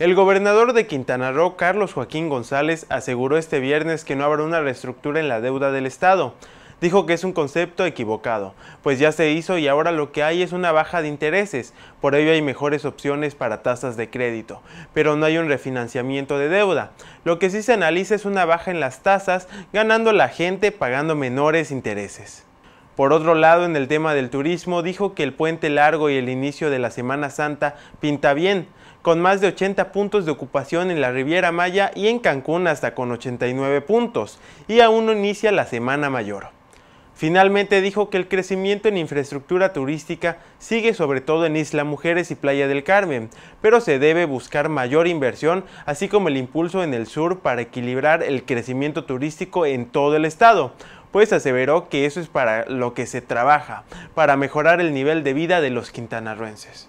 El gobernador de Quintana Roo, Carlos Joaquín González, aseguró este viernes que no habrá una reestructura en la deuda del Estado. Dijo que es un concepto equivocado, pues ya se hizo y ahora lo que hay es una baja de intereses, por ello hay mejores opciones para tasas de crédito, pero no hay un refinanciamiento de deuda. Lo que sí se analiza es una baja en las tasas, ganando la gente pagando menores intereses. Por otro lado, en el tema del turismo, dijo que el puente largo y el inicio de la Semana Santa pinta bien, con más de 80 puntos de ocupación en la Riviera Maya y en Cancún hasta con 89 puntos, y aún no inicia la Semana Mayor. Finalmente dijo que el crecimiento en infraestructura turística sigue sobre todo en Isla Mujeres y Playa del Carmen, pero se debe buscar mayor inversión, así como el impulso en el sur para equilibrar el crecimiento turístico en todo el estado, pues aseveró que eso es para lo que se trabaja, para mejorar el nivel de vida de los quintanarruenses.